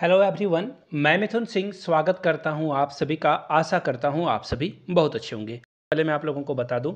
hello everyone मैं मिथुन सिंह स्वागत करता हूं आप सभी का आशा करता हूं आप सभी बहुत अच्छे होंगे पहले मैं आप लोगों को बता दूं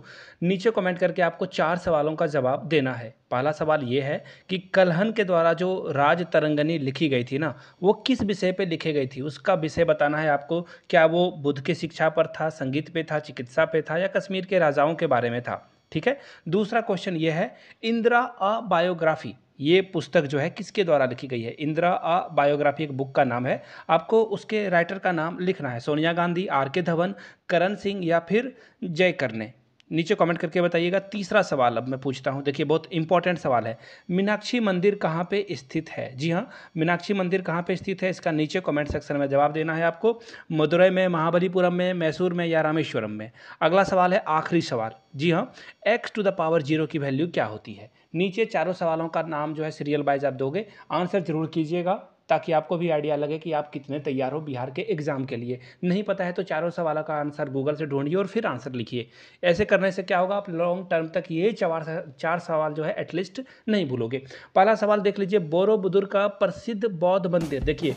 नीचे कमेंट करके आपको चार सवालों का जवाब देना है पहला सवाल ये है कि कलहन के द्वारा जो राज तरंगनी लिखी गई थी ना वो किस विषय पे लिखी गई थी उसका विषय बताना है आपको क्या वो बुद्ध की शिक्षा पर था संगीत पर था चिकित्सा पर था या कश्मीर के राजाओं के बारे में था ठीक है दूसरा क्वेश्चन ये है इंदिरा अ बायोग्राफी ये पुस्तक जो है किसके द्वारा लिखी गई है इंदिरा आ बायोग्राफी एक बुक का नाम है आपको उसके राइटर का नाम लिखना है सोनिया गांधी आर के धवन करण सिंह या फिर जय करने नीचे कमेंट करके बताइएगा तीसरा सवाल अब मैं पूछता हूँ देखिए बहुत इंपॉर्टेंट सवाल है मीनाक्षी मंदिर कहाँ पे स्थित है जी हाँ मीनाक्षी मंदिर कहाँ पे स्थित है इसका नीचे कमेंट सेक्शन में जवाब देना है आपको मदुरई में महाबलीपुरम में मैसूर में या रामेश्वरम में अगला सवाल है आखिरी सवाल जी हाँ x to the power zero की वैल्यू क्या होती है नीचे चारों सवालों का नाम जो है सीरियल वाइज आप दोगे आंसर जरूर कीजिएगा ताकि आपको भी आइडिया लगे कि आप कितने तैयार हो बिहार के एग्ज़ाम के लिए नहीं पता है तो चारों सवालों का आंसर गूगल से ढूंढिए और फिर आंसर लिखिए ऐसे करने से क्या होगा आप लॉन्ग टर्म तक ये चार चार सवाल जो है एटलीस्ट नहीं भूलोगे पहला सवाल देख लीजिए बोरो बुदुर का प्रसिद्ध बौद्ध मंदिर देखिए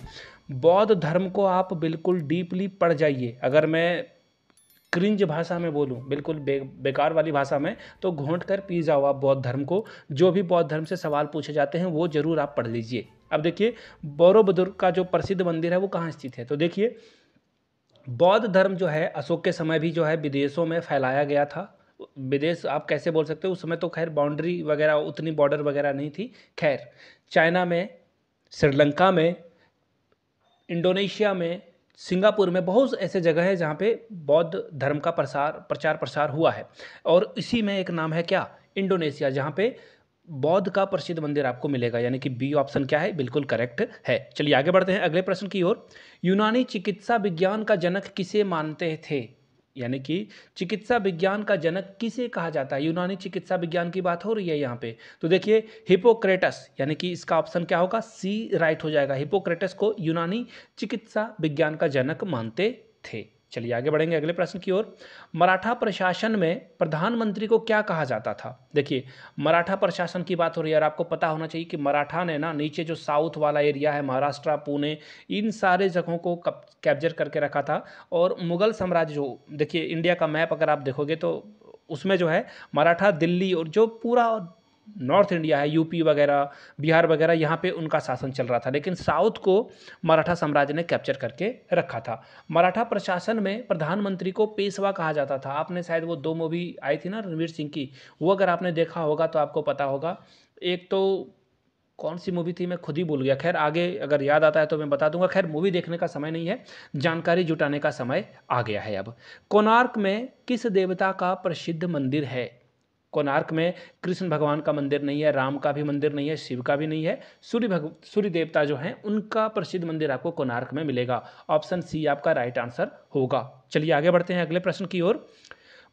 बौद्ध धर्म को आप बिल्कुल डीपली पढ़ जाइए अगर मैं क्रिंज भाषा में बोलूँ बिल्कुल बे, बेकार वाली भाषा में तो घोंट कर पी जाओ आप बौद्ध धर्म को जो भी बौद्ध धर्म से सवाल पूछे जाते हैं वो जरूर आप पढ़ लीजिए अब देखिए बौरो बुजुर्ग का जो प्रसिद्ध मंदिर है वो कहाँ स्थित है तो देखिए बौद्ध धर्म जो है अशोक के समय भी जो है विदेशों में फैलाया गया था विदेश आप कैसे बोल सकते हो उस समय तो खैर बाउंड्री वगैरह उतनी बॉर्डर वगैरह नहीं थी खैर चाइना में श्रीलंका में इंडोनेशिया में सिंगापुर में बहुत ऐसे जगह है जहाँ पे बौद्ध धर्म का प्रसार प्रचार प्रसार हुआ है और इसी में एक नाम है क्या इंडोनेशिया जहाँ पे बौद्ध का प्रसिद्ध मंदिर आपको मिलेगा यानी कि बी ऑप्शन क्या है बिल्कुल करेक्ट है चलिए आगे बढ़ते हैं अगले प्रश्न की ओर यूनानी चिकित्सा विज्ञान का जनक किसे मानते थे यानी कि चिकित्सा विज्ञान का जनक किसे कहा जाता है यूनानी चिकित्सा विज्ञान की बात हो रही है यहाँ पे तो देखिए हिपोक्रेटस यानी कि इसका ऑप्शन क्या होगा सी राइट हो जाएगा हिपोक्रेटस को यूनानी चिकित्सा विज्ञान का जनक मानते थे चलिए आगे बढ़ेंगे अगले प्रश्न की ओर मराठा प्रशासन में प्रधानमंत्री को क्या कहा जाता था देखिए मराठा प्रशासन की बात हो रही है और आपको पता होना चाहिए कि मराठा ने ना नीचे जो साउथ वाला एरिया है महाराष्ट्र पुणे इन सारे जगहों को कैप्चर करके रखा था और मुगल साम्राज्य जो देखिए इंडिया का मैप अगर आप देखोगे तो उसमें जो है मराठा दिल्ली और जो पूरा नॉर्थ इंडिया है यूपी वगैरह बिहार वगैरह यहाँ पे उनका शासन चल रहा था लेकिन साउथ को मराठा साम्राज्य ने कैप्चर करके रखा था मराठा प्रशासन में प्रधानमंत्री को पेशवा कहा जाता था आपने शायद वो दो मूवी आई थी ना रणवीर सिंह की वो अगर आपने देखा होगा तो आपको पता होगा एक तो कौन सी मूवी थी मैं खुद ही भूल गया खैर आगे अगर याद आता है तो मैं बता दूंगा खैर मूवी देखने का समय नहीं है जानकारी जुटाने का समय आ गया है अब कोणार्क में किस देवता का प्रसिद्ध मंदिर है कोनार्क में कृष्ण भगवान का मंदिर नहीं है राम का भी मंदिर नहीं है शिव का भी नहीं है सूर्य भग सूर्य देवता जो हैं उनका प्रसिद्ध मंदिर आपको कोनार्क में मिलेगा ऑप्शन सी आपका राइट आंसर होगा चलिए आगे बढ़ते हैं अगले प्रश्न की ओर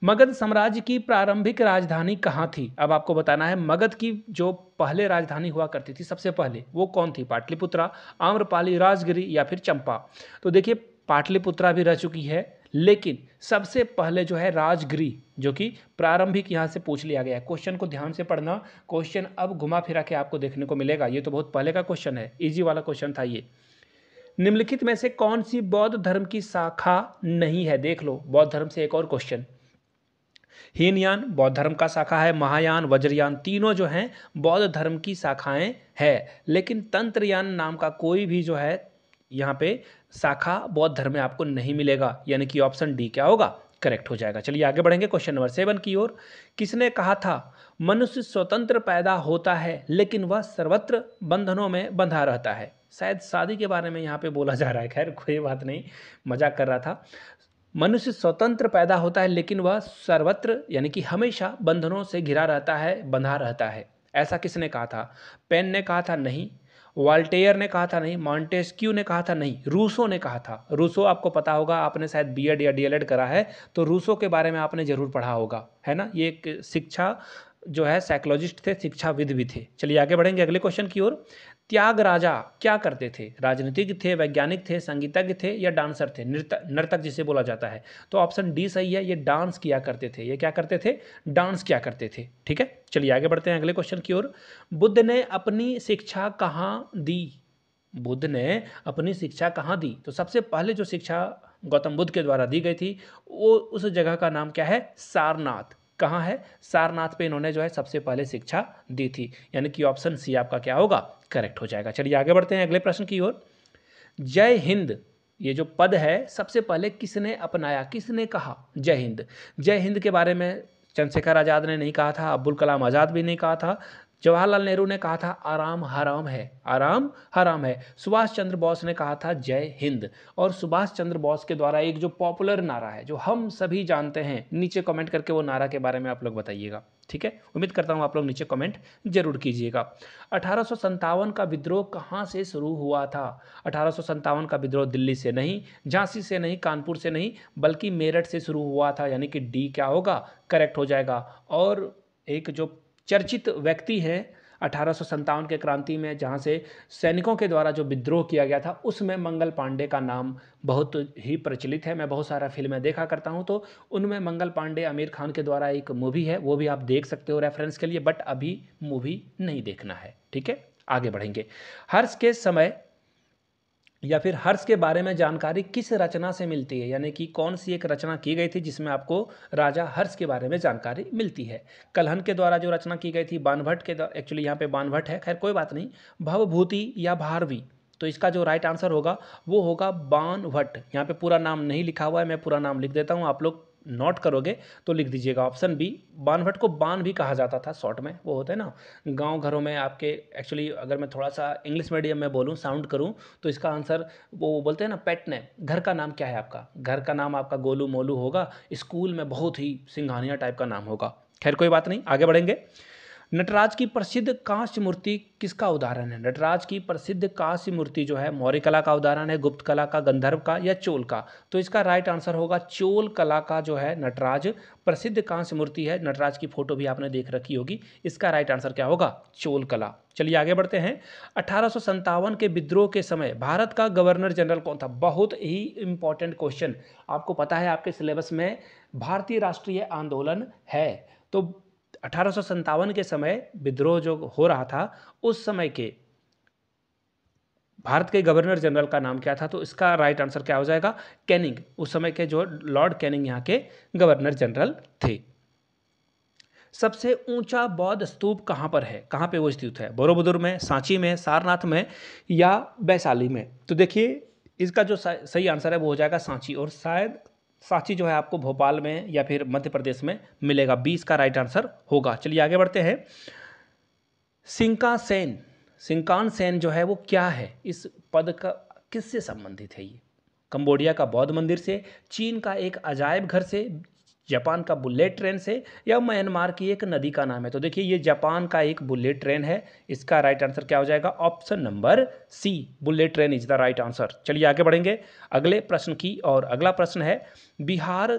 मगध साम्राज्य की प्रारंभिक राजधानी कहाँ थी अब आपको बताना है मगध की जो पहले राजधानी हुआ करती थी सबसे पहले वो कौन थी पाटलिपुत्रा आम्रपाली राजगिरी या फिर चंपा तो देखिए पाटलिपुत्रा भी रह चुकी है लेकिन सबसे पहले जो है राजगृह जो कि प्रारंभिक यहाँ से पूछ लिया गया है क्वेश्चन को ध्यान से पढ़ना क्वेश्चन अब घुमा फिरा के आपको देखने को मिलेगा ये तो बहुत पहले का क्वेश्चन है इजी वाला क्वेश्चन था ये निम्नलिखित में से कौन सी बौद्ध धर्म की शाखा नहीं है देख लो बौद्ध धर्म से एक और क्वेश्चन हीनयान बौद्ध धर्म का शाखा है महायान वज्रयान तीनों जो हैं बौद्ध धर्म की शाखाएं हैं लेकिन तंत्रयान नाम का कोई भी जो है यहाँ पे शाखा बौद्ध धर्म में आपको नहीं मिलेगा यानी कि ऑप्शन डी क्या होगा करेक्ट हो जाएगा चलिए आगे बढ़ेंगे क्वेश्चन नंबर सेवन की ओर किसने कहा था मनुष्य स्वतंत्र पैदा होता है लेकिन वह सर्वत्र बंधनों में बंधा रहता है शायद शादी के बारे में यहाँ पे बोला जा रहा है खैर कोई बात नहीं मजाक कर रहा था मनुष्य स्वतंत्र पैदा होता है लेकिन वह सर्वत्र यानी कि हमेशा बंधनों से घिरा रहता है बंधा रहता है ऐसा किसने कहा था पेन ने कहा था नहीं वाल्टेयर ने कहा था नहीं मॉन्टेस्क्यू ने कहा था नहीं रूसो ने कहा था रूसो आपको पता होगा आपने शायद बीएड या डीएलएड करा है तो रूसो के बारे में आपने ज़रूर पढ़ा होगा है ना ये एक शिक्षा जो है साइकोलॉजिस्ट थे शिक्षाविद भी थे चलिए आगे बढ़ेंगे अगले क्वेश्चन की ओर त्याग राजा क्या करते थे राजनीतिज्ञ थे वैज्ञानिक थे संगीतज्ञ थे या डांसर थे नृतक नर्तक जिसे बोला जाता है तो ऑप्शन डी सही है ये डांस किया करते थे ये क्या करते थे डांस किया करते थे ठीक है चलिए आगे बढ़ते हैं अगले क्वेश्चन की ओर बुद्ध ने अपनी शिक्षा कहाँ दी बुद्ध ने अपनी शिक्षा कहाँ दी तो सबसे पहले जो शिक्षा गौतम बुद्ध के द्वारा दी गई थी वो उस जगह का नाम क्या है सारनाथ कहाँ है सारनाथ पे इन्होंने जो है सबसे पहले शिक्षा दी थी यानी कि ऑप्शन सी आपका क्या होगा करेक्ट हो जाएगा चलिए आगे बढ़ते हैं अगले प्रश्न की ओर जय हिंद ये जो पद है सबसे पहले किसने अपनाया किसने कहा जय हिंद जय हिंद के बारे में चंद्रशेखर आज़ाद ने नहीं कहा था अब्दुल कलाम आज़ाद भी नहीं कहा था जवाहरलाल नेहरू ने कहा था आराम हराम है आराम हराम है सुभाष चंद्र बोस ने कहा था जय हिंद और सुभाष चंद्र बोस के द्वारा एक जो पॉपुलर नारा है जो हम सभी जानते हैं नीचे कमेंट करके वो नारा के बारे में आप लोग बताइएगा ठीक है उम्मीद करता हूँ आप लोग नीचे कमेंट जरूर कीजिएगा अठारह का विद्रोह कहाँ से शुरू हुआ था अठारह का विद्रोह दिल्ली से नहीं झांसी से नहीं कानपुर से नहीं बल्कि मेरठ से शुरू हुआ था यानी कि डी क्या होगा करेक्ट हो जाएगा और एक जो चर्चित व्यक्ति है अठारह के क्रांति में जहाँ से सैनिकों के द्वारा जो विद्रोह किया गया था उसमें मंगल पांडे का नाम बहुत ही प्रचलित है मैं बहुत सारा फिल्में देखा करता हूँ तो उनमें मंगल पांडे आमिर खान के द्वारा एक मूवी है वो भी आप देख सकते हो रेफरेंस के लिए बट अभी मूवी नहीं देखना है ठीक है आगे बढ़ेंगे हर्ष के समय या फिर हर्ष के बारे में जानकारी किस रचना से मिलती है यानी कि कौन सी एक रचना की गई थी जिसमें आपको राजा हर्ष के बारे में जानकारी मिलती है कलहन के द्वारा जो रचना की गई थी बानभट्ट के एक्चुअली यहाँ पे बानभट्ट है खैर कोई बात नहीं भवभूति या भारवी तो इसका जो राइट आंसर होगा वो होगा बानभट्ट यहाँ पे पूरा नाम नहीं लिखा हुआ है मैं पूरा नाम लिख देता हूँ आप लोग नोट करोगे तो लिख दीजिएगा ऑप्शन बी बानभट को बान भी कहा जाता था शॉर्ट में वो होता है ना गांव घरों में आपके एक्चुअली अगर मैं थोड़ा सा इंग्लिश मीडियम में बोलूँ साउंड करूँ तो इसका आंसर वो बोलते हैं ना पेट ने घर का नाम क्या है आपका घर का नाम आपका गोलू मोलू होगा स्कूल में बहुत ही सिंघानिया टाइप का नाम होगा खैर कोई बात नहीं आगे बढ़ेंगे नटराज की प्रसिद्ध कांस्य मूर्ति किसका उदाहरण है नटराज की प्रसिद्ध कांस्य मूर्ति जो है मौर्य कला का उदाहरण है गुप्त कला का गंधर्व का या चोल का तो इसका राइट आंसर होगा चोल कला का जो है नटराज प्रसिद्ध कांस्य मूर्ति है नटराज की फोटो भी आपने देख रखी होगी इसका राइट आंसर क्या होगा चोल कला चलिए आगे बढ़ते हैं अठारह के विद्रोह के समय भारत का गवर्नर जनरल कौन था बहुत ही इंपॉर्टेंट क्वेश्चन आपको पता है आपके सिलेबस में भारतीय राष्ट्रीय आंदोलन है तो अठारह के समय विद्रोह जो हो रहा था उस समय के भारत के गवर्नर जनरल का नाम क्या था तो इसका राइट आंसर क्या हो जाएगा कैनिंग उस समय के जो लॉर्ड कैनिंग यहाँ के गवर्नर जनरल थे सबसे ऊंचा बौद्ध स्तूप कहाँ पर है कहाँ पे वो स्थित है बोरोबुदुर में सांची में सारनाथ में या वैशाली में तो देखिए इसका जो सही आंसर है वो हो जाएगा सांची और शायद साक्षी जो है आपको भोपाल में या फिर मध्य प्रदेश में मिलेगा बीस का राइट आंसर होगा चलिए आगे बढ़ते हैं सिंका सेन सिंकान सेन जो है वो क्या है इस पद का किससे संबंधित है ये कंबोडिया का बौद्ध मंदिर से चीन का एक अजायब घर से जापान का बुलेट ट्रेन से या म्यांमार की एक नदी का नाम है तो देखिए ये जापान का एक बुलेट ट्रेन है इसका राइट आंसर क्या हो जाएगा option number C bullet train is the right answer चलिए आगे बढ़ेंगे अगले प्रश्न की और अगला प्रश्न है बिहार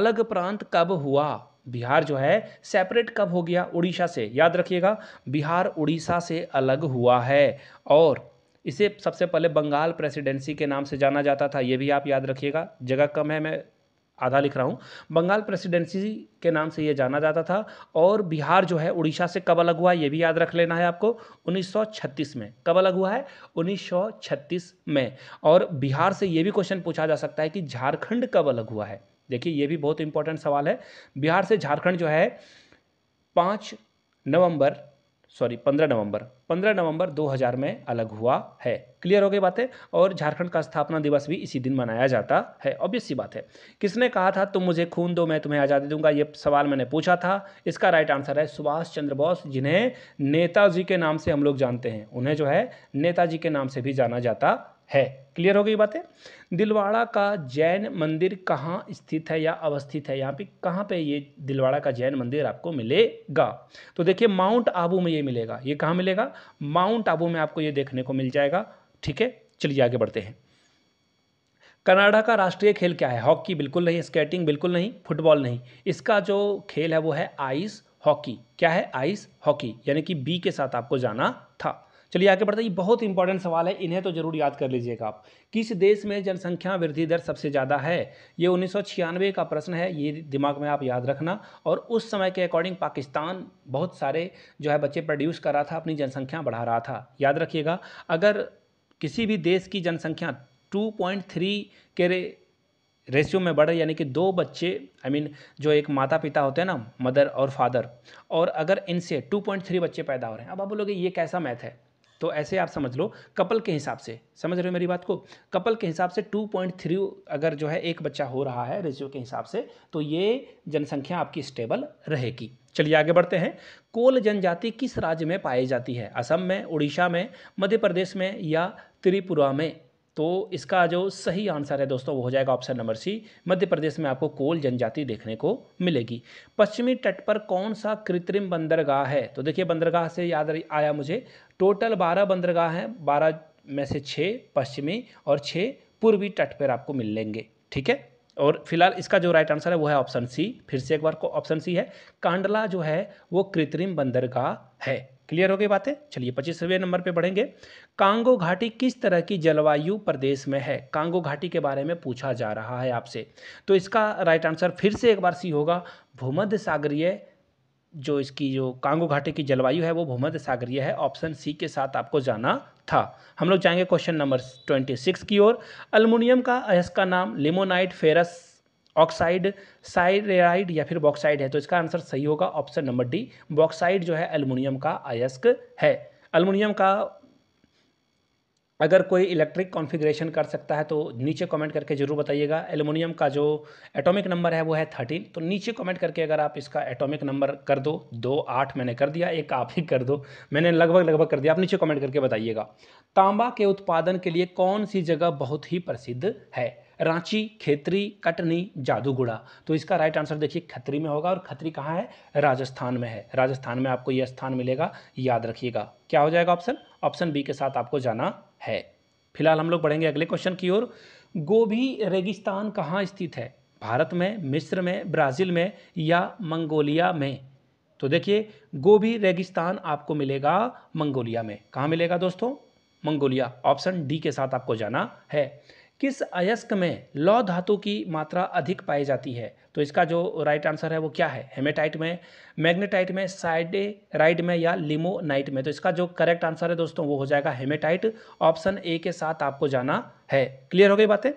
अलग प्रांत कब हुआ बिहार जो है सेपरेट कब हो गया उड़ीसा से याद रखिएगा बिहार उड़ीसा से अलग हुआ है और इसे सबसे पहले बंगाल प्रेसिडेंसी के नाम से जाना जाता था ये भी आप याद रखिएगा जगह कम है मैं आधा लिख रहा हूँ बंगाल प्रेसिडेंसी के नाम से ये जाना जाता था और बिहार जो है उड़ीसा से कब अलग हुआ ये भी याद रख लेना है आपको 1936 में कब अलग हुआ है 1936 में और बिहार से ये भी क्वेश्चन पूछा जा सकता है कि झारखंड कब अलग हुआ है देखिए ये भी बहुत इंपॉर्टेंट सवाल है बिहार से झारखंड जो है पाँच नवंबर सॉरी पंद्रह नवंबर पंद्रह नवंबर 2000 में अलग हुआ है क्लियर हो गई बातें और झारखंड का स्थापना दिवस भी इसी दिन मनाया जाता है ऑब्वियस सी बात है किसने कहा था तुम मुझे खून दो मैं तुम्हें आज़ादी दूंगा ये सवाल मैंने पूछा था इसका राइट आंसर है सुभाष चंद्र बोस जिन्हें नेताजी के नाम से हम लोग जानते हैं उन्हें जो है नेताजी के नाम से भी जाना जाता है क्लियर हो गई बातें दिलवाड़ा का जैन मंदिर कहाँ स्थित है या अवस्थित है यहाँ पे कहाँ पे ये दिलवाड़ा का जैन मंदिर आपको मिलेगा तो देखिए माउंट आबू में ये मिलेगा ये कहाँ मिलेगा माउंट आबू में आपको ये देखने को मिल जाएगा ठीक है चलिए आगे बढ़ते हैं कनाडा का राष्ट्रीय खेल क्या है हॉकी बिल्कुल नहीं स्केटिंग बिल्कुल नहीं फुटबॉल नहीं इसका जो खेल है वो है आइस हॉकी क्या है आइस हॉकी यानी कि बी के साथ आपको जाना था चलिए आगे बढ़ते ये बहुत इंपॉर्टेंट सवाल है इन्हें तो जरूर याद कर लीजिएगा आप किस देश में जनसंख्या वृद्धि दर सबसे ज़्यादा है ये उन्नीस का प्रश्न है ये दिमाग में आप याद रखना और उस समय के अकॉर्डिंग पाकिस्तान बहुत सारे जो है बच्चे प्रोड्यूस कर रहा था अपनी जनसंख्या बढ़ा रहा था याद रखिएगा अगर किसी भी देश की जनसंख्या टू के रेशियो में बढ़े यानी कि दो बच्चे आई I मीन mean, जो एक माता पिता होते हैं ना मदर और फादर और अगर इनसे 2.3 बच्चे पैदा हो रहे हैं अब आप बोलोगे ये कैसा मैथ है तो ऐसे आप समझ लो कपल के हिसाब से समझ रहे हो मेरी बात को कपल के हिसाब से 2.3 अगर जो है एक बच्चा हो रहा है रेशियो के हिसाब से तो ये जनसंख्या आपकी स्टेबल रहेगी चलिए आगे बढ़ते हैं कोल जनजाति किस राज्य में पाई जाती है असम में उड़ीसा में मध्य प्रदेश में या त्रिपुरा में तो इसका जो सही आंसर है दोस्तों वो हो जाएगा ऑप्शन नंबर सी मध्य प्रदेश में आपको कोल जनजाति देखने को मिलेगी पश्चिमी तट पर कौन सा कृत्रिम बंदरगाह है तो देखिए बंदरगाह से याद आया मुझे टोटल बारह बंदरगाह हैं बारह में से छः पश्चिमी और छः पूर्वी तट पर आपको मिल लेंगे ठीक है और फिलहाल इसका जो राइट आंसर है वो है ऑप्शन सी फिर से एक बार को ऑप्शन सी है कांडला जो है वो कृत्रिम बंदरगाह है क्लियर हो गई बातें चलिए पच्चीसवें नंबर पे बढ़ेंगे कांगो घाटी किस तरह की जलवायु प्रदेश में है कांगो घाटी के बारे में पूछा जा रहा है आपसे तो इसका राइट आंसर फिर से एक बार सी होगा भूमध्य सागरीय जो इसकी जो कांगो घाटी की जलवायु है वो भूमध्य सागरीय है ऑप्शन सी के साथ आपको जाना था हम लोग जाएंगे क्वेश्चन नंबर ट्वेंटी सिक्स की ओर अल्मोनियम का अयस्क का नाम लिमोनाइट फेरस ऑक्साइड साइराइड या फिर बॉक्साइड है तो इसका आंसर सही होगा ऑप्शन नंबर डी बॉक्साइड जो है अल्मोनियम का अयस्क है अल्मोनियम का अगर कोई इलेक्ट्रिक कॉन्फ़िगरेशन कर सकता है तो नीचे कमेंट करके ज़रूर बताइएगा एलुमिनियम का जो एटॉमिक नंबर है वो है थर्टीन तो नीचे कमेंट करके अगर आप इसका एटॉमिक नंबर कर दो दो आठ मैंने कर दिया एक आप ही कर दो मैंने लगभग लगभग कर दिया आप नीचे कमेंट करके बताइएगा तांबा के उत्पादन के लिए कौन सी जगह बहुत ही प्रसिद्ध है रांची खेतरी कटनी जादूगुड़ा तो इसका राइट आंसर देखिए खतरी में होगा और खतरी कहाँ है राजस्थान में है राजस्थान में आपको यह स्थान मिलेगा याद रखिएगा क्या हो जाएगा ऑप्शन ऑप्शन बी के साथ आपको जाना है फिलहाल हम लोग बढ़ेंगे अगले क्वेश्चन की ओर गोभी रेगिस्तान कहाँ स्थित है भारत में मिस्र में ब्राज़ील में या मंगोलिया में तो देखिए गोभी रेगिस्तान आपको मिलेगा मंगोलिया में कहाँ मिलेगा दोस्तों मंगोलिया ऑप्शन डी के साथ आपको जाना है किस अयस्क में लौ धातु की मात्रा अधिक पाई जाती है तो इसका जो राइट आंसर है वो क्या है हेमेटाइट में मैग्नेटाइट में साइडे राइड में या लिमोनाइट में तो इसका जो करेक्ट आंसर है दोस्तों वो हो जाएगा हेमेटाइट ऑप्शन ए के साथ आपको जाना है क्लियर हो गई बातें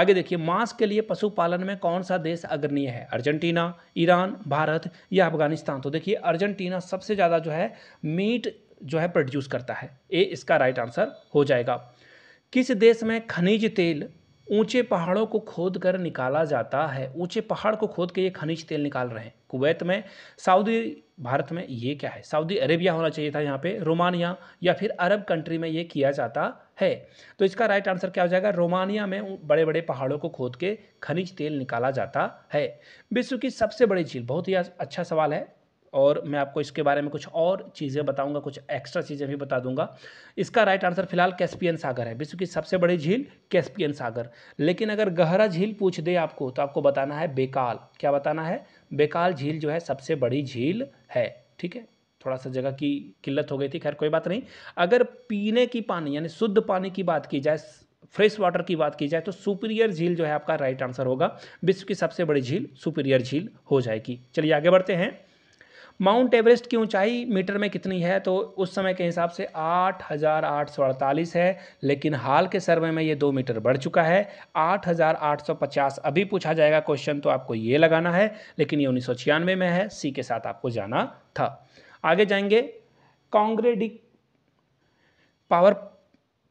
आगे देखिए मांस के लिए पशुपालन में कौन सा देश अग्रणीय है अर्जेंटीना ईरान भारत या अफगानिस्तान तो देखिए अर्जेंटीना सबसे ज़्यादा जो है मीट जो है प्रोड्यूस करता है ए इसका राइट आंसर हो जाएगा किस देश में खनिज तेल ऊंचे पहाड़ों को खोद कर निकाला जाता है ऊंचे पहाड़ को खोद के ये खनिज तेल निकाल रहे हैं कुवैत में सऊदी भारत में ये क्या है सऊदी अरेबिया होना चाहिए था यहाँ पे रोमानिया या फिर अरब कंट्री में ये किया जाता है तो इसका राइट आंसर क्या हो जाएगा रोमानिया में बड़े बड़े पहाड़ों को खोद के खनिज तेल निकाला जाता है विश्व की सबसे बड़ी झील बहुत ही अच्छा सवाल है और मैं आपको इसके बारे में कुछ और चीज़ें बताऊंगा कुछ एक्स्ट्रा चीज़ें भी बता दूंगा इसका राइट आंसर फिलहाल कैस्पियन सागर है विश्व की सबसे बड़ी झील कैस्पियन सागर लेकिन अगर गहरा झील पूछ दे आपको तो आपको बताना है बेकाल क्या बताना है बेकाल झील जो है सबसे बड़ी झील है ठीक है थोड़ा सा जगह की किल्लत हो गई थी खैर कोई बात नहीं अगर पीने की पानी यानी शुद्ध पानी की बात की जाए फ्रेश वाटर की बात की जाए तो सुपीरियर झील जो है आपका राइट आंसर होगा विश्व की सबसे बड़ी झील सुपीरियर झील हो जाएगी चलिए आगे बढ़ते हैं माउंट एवरेस्ट की ऊंचाई मीटर में कितनी है तो उस समय के हिसाब से आठ हज़ार आठ सौ अड़तालीस है लेकिन हाल के सर्वे में ये दो मीटर बढ़ चुका है आठ हज़ार आठ सौ पचास अभी पूछा जाएगा क्वेश्चन तो आपको ये लगाना है लेकिन ये उन्नीस सौ छियानवे में है सी के साथ आपको जाना था आगे जाएंगे कांग्रेडिक पावर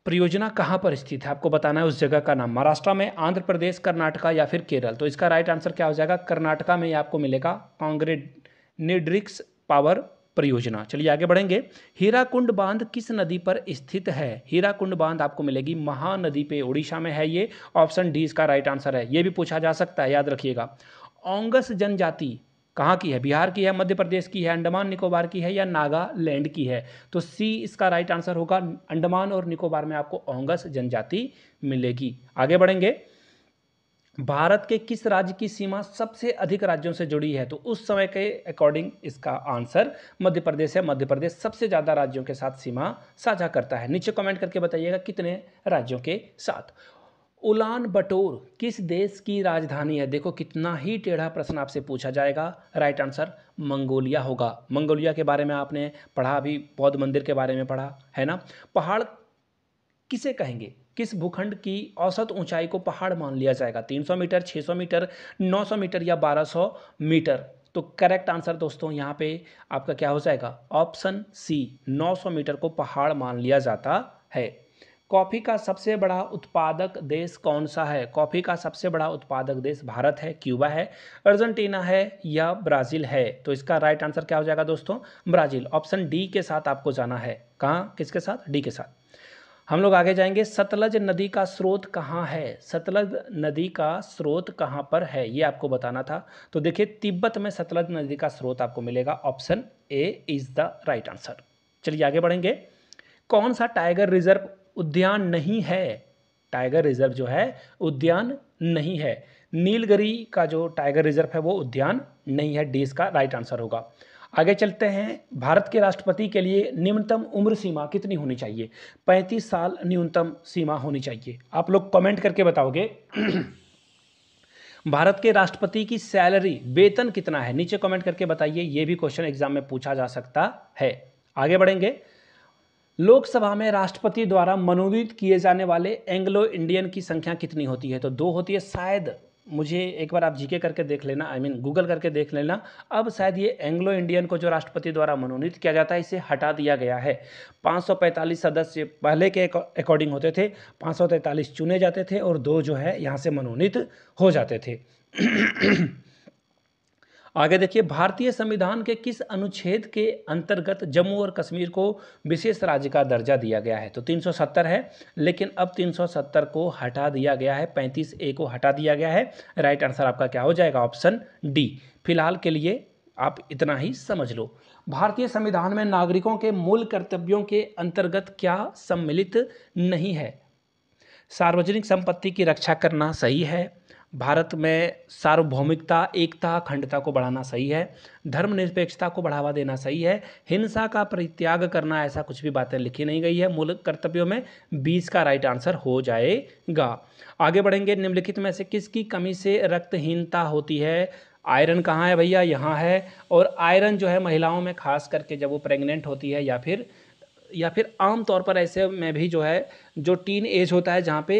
परियोजना कहाँ पर स्थित है आपको बताना है उस जगह का नाम महाराष्ट्र में आंध्र प्रदेश कर्नाटका या फिर केरल तो इसका राइट आंसर क्या हो जाएगा कर्नाटका में आपको मिलेगा कांग्रेड निड्रिक्स पावर परियोजना चलिए आगे बढ़ेंगे हीराकुंड बांध किस नदी पर स्थित है हीराकुंड बांध आपको मिलेगी महानदी पे ओडिशा में है ये ऑप्शन डी इसका राइट आंसर है ये भी पूछा जा सकता है याद रखिएगा ओंगस जनजाति कहाँ की है बिहार की है मध्य प्रदेश की है अंडमान निकोबार की है या नागालैंड की है तो सी इसका राइट आंसर होगा अंडमान और निकोबार में आपको ओंगस जनजाति मिलेगी आगे बढ़ेंगे भारत के किस राज्य की सीमा सबसे अधिक राज्यों से जुड़ी है तो उस समय के अकॉर्डिंग इसका आंसर मध्य प्रदेश है मध्य प्रदेश सबसे ज़्यादा राज्यों के साथ सीमा साझा करता है नीचे कमेंट करके बताइएगा कितने राज्यों के साथ उलान बटोर किस देश की राजधानी है देखो कितना ही टेढ़ा प्रश्न आपसे पूछा जाएगा राइट आंसर मंगोलिया होगा मंगोलिया के बारे में आपने पढ़ा अभी बौद्ध मंदिर के बारे में पढ़ा है ना पहाड़ किसे कहेंगे किस भूखंड की औसत ऊंचाई को पहाड़ मान लिया जाएगा 300 मीटर 600 मीटर 900 मीटर या 1200 मीटर तो करेक्ट आंसर दोस्तों यहाँ पे आपका क्या हो जाएगा ऑप्शन सी 900 मीटर को पहाड़ मान लिया जाता है कॉफ़ी का सबसे बड़ा उत्पादक देश कौन सा है कॉफ़ी का सबसे बड़ा उत्पादक देश भारत है क्यूबा है अर्जेंटीना है या ब्राज़ील है तो इसका राइट आंसर क्या हो जाएगा दोस्तों ब्राज़ील ऑप्शन डी के साथ आपको जाना है कहाँ किसके साथ डी के साथ हम लोग आगे जाएंगे सतलज नदी का स्रोत कहाँ है सतलज नदी का स्रोत कहाँ पर है ये आपको बताना था तो देखिए तिब्बत में सतलज नदी का स्रोत आपको मिलेगा option A is the right answer चलिए आगे बढ़ेंगे कौन सा टाइगर रिजर्व उद्यान नहीं है टाइगर रिजर्व जो है उद्यान नहीं है नीलगिरी का जो टाइगर रिजर्व है वो उद्यान नहीं है डी इसका राइट आंसर होगा आगे चलते हैं भारत के राष्ट्रपति के लिए न्यूनतम उम्र सीमा कितनी होनी चाहिए पैंतीस साल न्यूनतम सीमा होनी चाहिए आप लोग कमेंट करके बताओगे भारत के राष्ट्रपति की सैलरी वेतन कितना है नीचे कमेंट करके बताइए ये भी क्वेश्चन एग्जाम में पूछा जा सकता है आगे बढ़ेंगे लोकसभा में राष्ट्रपति द्वारा मनोनीत किए जाने वाले एंग्लो इंडियन की संख्या कितनी होती है तो दो होती है शायद मुझे एक बार आप जीके करके देख लेना I I mean mean, Google करके देख लेना अब शायद ये एंग्लो इंडियन को जो राष्ट्रपति द्वारा मनोनीत किया जाता है इसे हटा दिया गया है 545 सदस्य पहले के अकॉर्डिंग होते थे पाँच चुने जाते थे और दो जो है यहाँ से मनोनीत हो जाते थे आगे देखिए भारतीय संविधान के किस अनुच्छेद के अंतर्गत जम्मू और कश्मीर को विशेष राज्य का दर्जा दिया गया है तो 370 है लेकिन अब 370 को हटा दिया गया है 35 ए को हटा दिया गया है राइट आंसर आपका क्या हो जाएगा ऑप्शन डी फिलहाल के लिए आप इतना ही समझ लो भारतीय संविधान में नागरिकों के मूल कर्तव्यों के अंतर्गत क्या सम्मिलित नहीं है सार्वजनिक संपत्ति की रक्षा करना सही है भारत में सार्वभौमिकता एकता अखंडता को बढ़ाना सही है धर्मनिरपेक्षता को बढ़ावा देना सही है हिंसा का परित्याग करना ऐसा कुछ भी बातें लिखी नहीं गई है मूल कर्तव्यों में बीस का राइट आंसर हो जाएगा आगे बढ़ेंगे निम्नलिखित में से किसकी कमी से रक्तहीनता होती है आयरन कहाँ है भैया यहाँ है और आयरन जो है महिलाओं में खास करके जब वो प्रेग्नेंट होती है या फिर या फिर आम तौर पर ऐसे में भी जो है जो टीन एज होता है जहाँ पे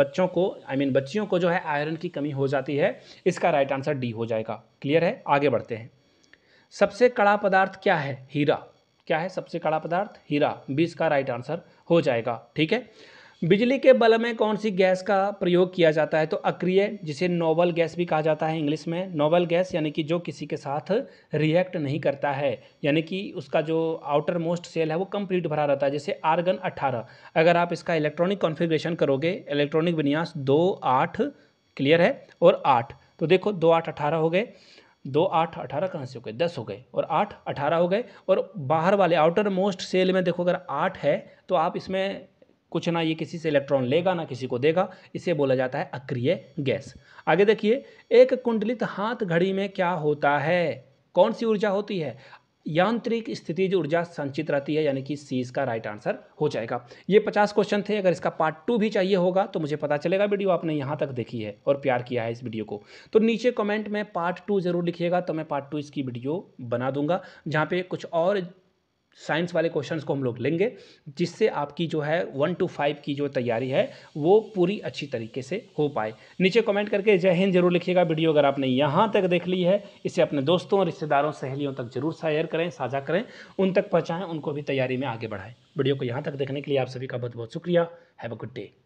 बच्चों को आई I मीन mean, बच्चियों को जो है आयरन की कमी हो जाती है इसका राइट आंसर डी हो जाएगा क्लियर है आगे बढ़ते हैं सबसे कड़ा पदार्थ क्या है हीरा क्या है सबसे कड़ा पदार्थ हीरा बीस का राइट आंसर हो जाएगा ठीक है बिजली के बल्ब में कौन सी गैस का प्रयोग किया जाता है तो अक्रिय जिसे नोवल गैस भी कहा जाता है इंग्लिश में नोवल गैस यानी कि जो किसी के साथ रिएक्ट नहीं करता है यानी कि उसका जो आउटर मोस्ट सेल है वो कंप्लीट भरा रहता है जैसे आर्गन 18 अगर आप इसका इलेक्ट्रॉनिक कॉन्फ़िगरेशन करोगे इलेक्ट्रॉनिक विन्यास दो आठ क्लियर है और आठ तो देखो दो आठ अठारह हो गए दो आठ अठारह कहाँ से हो गए दस हो गए और आठ अठारह हो गए और बाहर वाले आउटर मोस्ट सेल में देखो अगर आठ है तो आप इसमें कुछ ना ये किसी से इलेक्ट्रॉन लेगा ना किसी को देगा इसे बोला जाता है अक्रिय गैस आगे देखिए एक कुंडलित हाथ घड़ी में क्या होता है कौन सी ऊर्जा होती है यांत्रिक स्थिति जो ऊर्जा संचित रहती है यानी कि सी इसका राइट आंसर हो जाएगा ये पचास क्वेश्चन थे अगर इसका पार्ट टू भी चाहिए होगा तो मुझे पता चलेगा वीडियो आपने यहाँ तक देखी है और प्यार किया है इस वीडियो को तो नीचे कमेंट में पार्ट टू जरूर लिखिएगा तो मैं पार्ट टू इसकी वीडियो बना दूंगा जहाँ पे कुछ और साइंस वाले क्वेश्चंस को हम लोग लेंगे जिससे आपकी जो है वन टू फाइव की जो तैयारी है वो पूरी अच्छी तरीके से हो पाए नीचे कमेंट करके जय हिंद जरूर लिखिएगा वीडियो अगर आपने यहाँ तक देख ली है इसे अपने दोस्तों और रिश्तेदारों सहेलियों तक जरूर शेयर करें साझा करें उन तक पहुँचाएँ उनको भी तैयारी में आगे बढ़ाएँ वीडियो को यहाँ तक देखने के लिए आप सभी का बहुत बहुत शुक्रिया हैव अ गुड डे